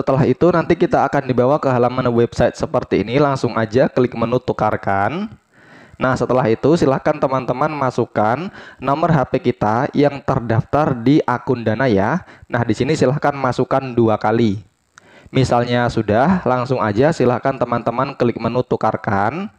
Setelah itu nanti kita akan dibawa ke halaman website seperti ini. Langsung aja klik menu tukarkan. Nah setelah itu silahkan teman-teman masukkan nomor HP kita yang terdaftar di akun Dana ya. Nah di sini silahkan masukkan dua kali. Misalnya sudah, langsung aja silahkan teman-teman klik menu tukarkan.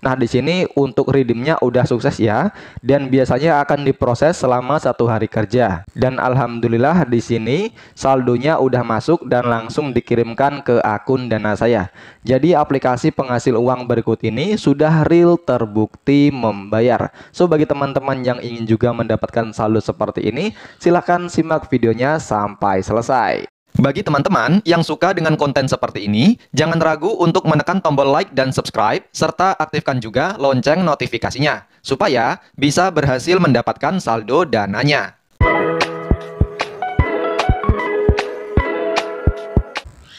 Nah, di sini untuk redeemnya udah sukses ya, dan biasanya akan diproses selama satu hari kerja. Dan alhamdulillah di sini saldonya udah masuk dan langsung dikirimkan ke akun dana saya. Jadi aplikasi penghasil uang berikut ini sudah real terbukti membayar. So, bagi teman-teman yang ingin juga mendapatkan saldo seperti ini, silahkan simak videonya sampai selesai. Bagi teman-teman yang suka dengan konten seperti ini, jangan ragu untuk menekan tombol like dan subscribe, serta aktifkan juga lonceng notifikasinya, supaya bisa berhasil mendapatkan saldo dananya.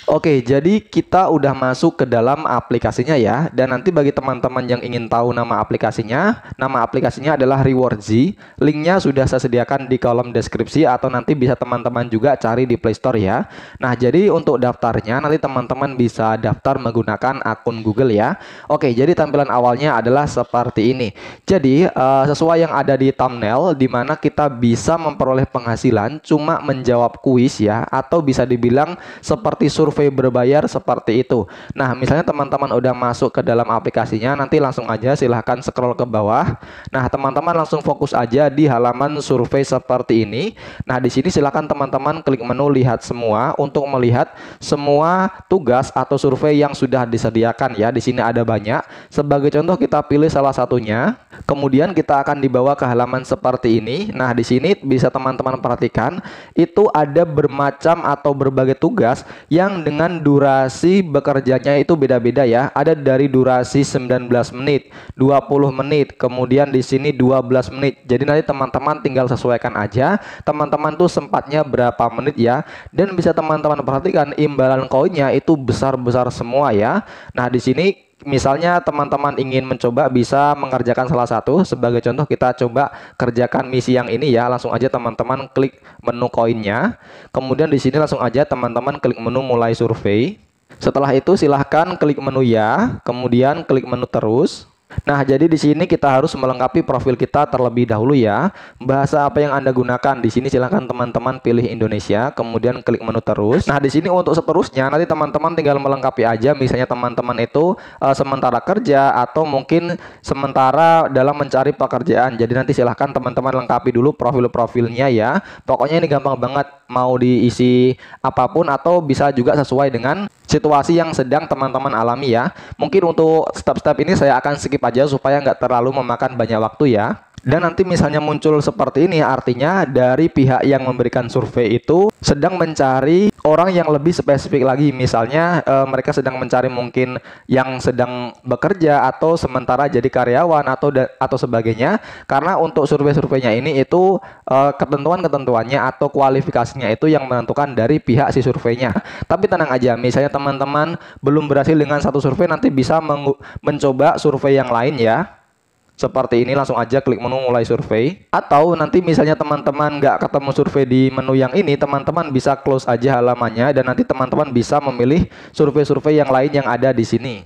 Oke, jadi kita udah masuk ke dalam aplikasinya ya. Dan nanti bagi teman-teman yang ingin tahu nama aplikasinya, nama aplikasinya adalah Reward Z. Linknya sudah saya sediakan di kolom deskripsi atau nanti bisa teman-teman juga cari di Play Store ya. Nah, jadi untuk daftarnya nanti teman-teman bisa daftar menggunakan akun Google ya. Oke, jadi tampilan awalnya adalah seperti ini. Jadi, uh, sesuai yang ada di thumbnail di mana kita bisa memperoleh penghasilan cuma menjawab kuis ya atau bisa dibilang seperti survei survei berbayar seperti itu. Nah, misalnya teman-teman udah masuk ke dalam aplikasinya, nanti langsung aja silahkan scroll ke bawah. Nah, teman-teman langsung fokus aja di halaman survei seperti ini. Nah, di sini silahkan teman-teman klik menu lihat semua untuk melihat semua tugas atau survei yang sudah disediakan ya. Di sini ada banyak. Sebagai contoh kita pilih salah satunya. Kemudian kita akan dibawa ke halaman seperti ini. Nah, di sini bisa teman-teman perhatikan, itu ada bermacam atau berbagai tugas yang dengan durasi bekerjanya itu beda-beda ya. Ada dari durasi 19 menit, 20 menit, kemudian di sini 12 menit. Jadi nanti teman-teman tinggal sesuaikan aja, teman-teman tuh sempatnya berapa menit ya. Dan bisa teman-teman perhatikan imbalan koinnya itu besar-besar semua ya. Nah, di sini misalnya teman-teman ingin mencoba bisa mengerjakan salah satu. Sebagai contoh kita coba kerjakan misi yang ini ya. Langsung aja teman-teman klik menu koinnya. Kemudian di sini langsung aja teman-teman klik menu mulai survei. Setelah itu silahkan klik menu ya, kemudian klik menu terus. Nah, jadi di sini kita harus melengkapi profil kita terlebih dahulu ya. Bahasa apa yang Anda gunakan? Di sini silahkan teman-teman pilih Indonesia, kemudian klik menu terus. Nah, di sini untuk seterusnya nanti teman-teman tinggal melengkapi aja misalnya teman-teman itu e, sementara kerja atau mungkin sementara dalam mencari pekerjaan. Jadi nanti silahkan teman-teman lengkapi dulu profil-profilnya ya. Pokoknya ini gampang banget mau diisi apapun atau bisa juga sesuai dengan situasi yang sedang teman-teman alami ya. Mungkin untuk step-step ini saya akan skip aja supaya nggak terlalu memakan banyak waktu ya. Dan nanti misalnya muncul seperti ini, artinya dari pihak yang memberikan survei itu sedang mencari orang yang lebih spesifik lagi. Misalnya e, mereka sedang mencari mungkin yang sedang bekerja atau sementara jadi karyawan atau atau sebagainya. Karena untuk survei-surveinya ini itu e, ketentuan-ketentuannya atau kualifikasinya itu yang menentukan dari pihak si surveinya. Tapi tenang aja, misalnya teman-teman belum berhasil dengan satu survei nanti bisa mencoba survei yang lain ya seperti ini langsung aja klik menu mulai survei atau nanti misalnya teman-teman nggak ketemu survei di menu yang ini teman-teman bisa close aja halamannya dan nanti teman-teman bisa memilih survei-survei yang lain yang ada di sini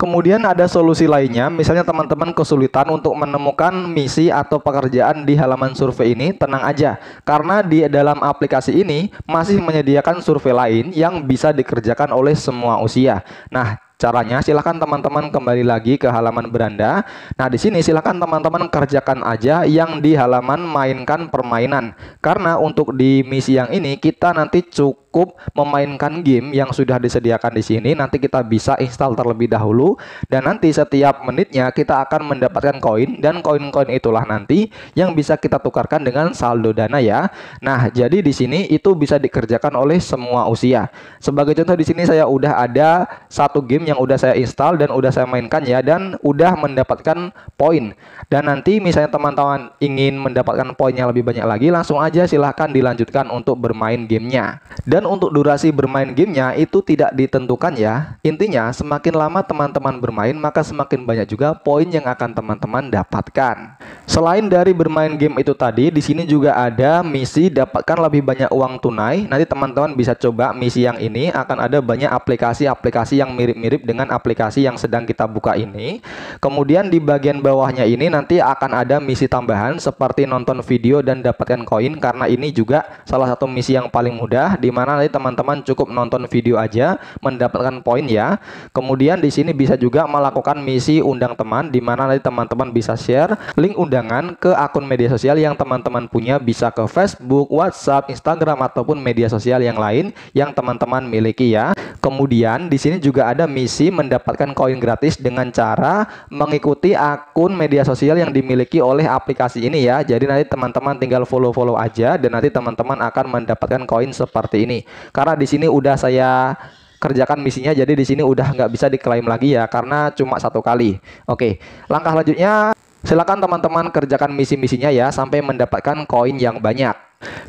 Kemudian ada solusi lainnya, misalnya teman-teman kesulitan untuk menemukan misi atau pekerjaan di halaman survei ini, tenang aja, karena di dalam aplikasi ini masih menyediakan survei lain yang bisa dikerjakan oleh semua usia. Nah, Caranya silahkan teman-teman kembali lagi ke halaman beranda. Nah di sini silahkan teman-teman kerjakan aja yang di halaman mainkan permainan. Karena untuk di misi yang ini kita nanti cukup memainkan game yang sudah disediakan di sini. Nanti kita bisa install terlebih dahulu dan nanti setiap menitnya kita akan mendapatkan koin dan koin-koin itulah nanti yang bisa kita tukarkan dengan saldo dana ya. Nah jadi di sini itu bisa dikerjakan oleh semua usia. Sebagai contoh di sini saya udah ada satu game yang udah saya install dan udah saya mainkan ya dan udah mendapatkan poin. Dan nanti misalnya teman-teman ingin mendapatkan poinnya lebih banyak lagi, langsung aja silahkan dilanjutkan untuk bermain gamenya. Dan untuk durasi bermain gamenya itu tidak ditentukan ya. Intinya semakin lama teman-teman bermain maka semakin banyak juga poin yang akan teman-teman dapatkan. Selain dari bermain game itu tadi, di sini juga ada misi dapatkan lebih banyak uang tunai. Nanti teman-teman bisa coba misi yang ini akan ada banyak aplikasi-aplikasi yang mirip-mirip mirip dengan aplikasi yang sedang kita buka ini. Kemudian di bagian bawahnya ini nanti akan ada misi tambahan seperti nonton video dan dapatkan koin karena ini juga salah satu misi yang paling mudah di mana nanti teman-teman cukup nonton video aja mendapatkan poin ya. Kemudian di sini bisa juga melakukan misi undang teman di mana nanti teman-teman bisa share link undangan ke akun media sosial yang teman-teman punya bisa ke Facebook, WhatsApp, Instagram ataupun media sosial yang lain yang teman-teman miliki ya. Kemudian di sini juga ada misi posisi mendapatkan koin gratis dengan cara mengikuti akun media sosial yang dimiliki oleh aplikasi ini ya. Jadi nanti teman-teman tinggal follow-follow aja dan nanti teman-teman akan mendapatkan koin seperti ini. Karena di sini udah saya kerjakan misinya jadi di sini udah nggak bisa diklaim lagi ya karena cuma satu kali. Oke, langkah selanjutnya, silakan teman-teman kerjakan misi-misinya ya sampai mendapatkan koin yang banyak.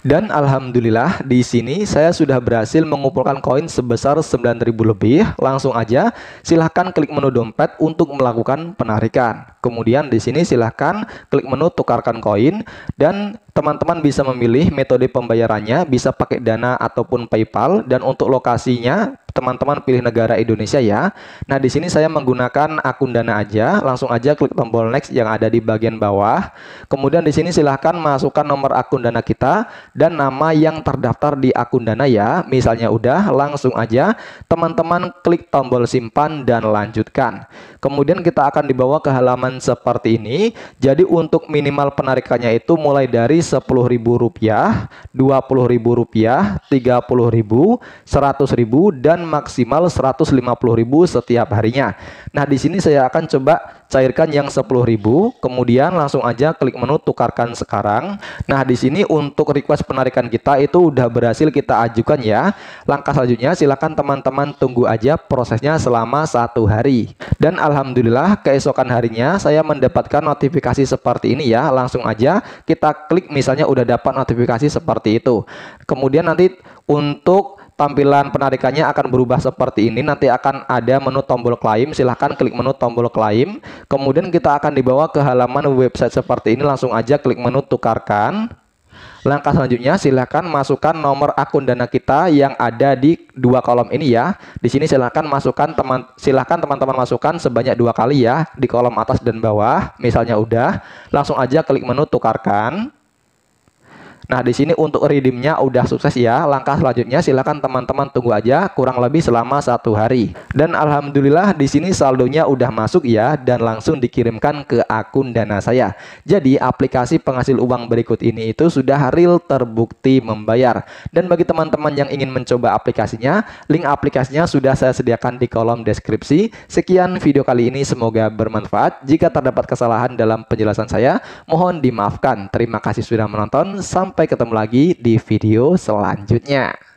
Dan alhamdulillah di sini saya sudah berhasil mengumpulkan koin sebesar 9000 lebih. Langsung aja silahkan klik menu dompet untuk melakukan penarikan. Kemudian di sini silahkan klik menu tukarkan koin dan teman-teman bisa memilih metode pembayarannya bisa pakai Dana ataupun PayPal dan untuk lokasinya teman-teman pilih negara Indonesia ya. Nah, di sini saya menggunakan akun Dana aja. Langsung aja klik tombol next yang ada di bagian bawah. Kemudian di sini silahkan masukkan nomor akun Dana kita dan nama yang terdaftar di akun Dana ya. Misalnya udah, langsung aja teman-teman klik tombol simpan dan lanjutkan. Kemudian kita akan dibawa ke halaman seperti ini. Jadi untuk minimal penarikannya itu mulai dari Rp10.000, Rp20.000, Rp30.000, Rp100.000 dan maksimal 150.000 setiap harinya. Nah, di sini saya akan coba cairkan yang 10.000, kemudian langsung aja klik menu tukarkan sekarang. Nah, di sini untuk request penarikan kita itu udah berhasil kita ajukan ya. Langkah selanjutnya silakan teman-teman tunggu aja prosesnya selama satu hari. Dan alhamdulillah keesokan harinya saya mendapatkan notifikasi seperti ini ya. Langsung aja kita klik misalnya udah dapat notifikasi seperti itu. Kemudian nanti untuk tampilan penarikannya akan berubah seperti ini. Nanti akan ada menu tombol klaim. Silahkan klik menu tombol klaim. Kemudian kita akan dibawa ke halaman website seperti ini. Langsung aja klik menu tukarkan. Langkah selanjutnya silahkan masukkan nomor akun dana kita yang ada di dua kolom ini ya. Di sini silahkan masukkan teman silahkan teman-teman masukkan sebanyak dua kali ya di kolom atas dan bawah. Misalnya udah, langsung aja klik menu tukarkan. Nah, di sini untuk redeemnya udah sukses ya. Langkah selanjutnya silakan teman-teman tunggu aja kurang lebih selama satu hari. Dan alhamdulillah di sini saldonya udah masuk ya dan langsung dikirimkan ke akun dana saya. Jadi aplikasi penghasil uang berikut ini itu sudah real terbukti membayar. Dan bagi teman-teman yang ingin mencoba aplikasinya, link aplikasinya sudah saya sediakan di kolom deskripsi. Sekian video kali ini semoga bermanfaat. Jika terdapat kesalahan dalam penjelasan saya, mohon dimaafkan. Terima kasih sudah menonton. Sampai Sampai ketemu lagi di video selanjutnya.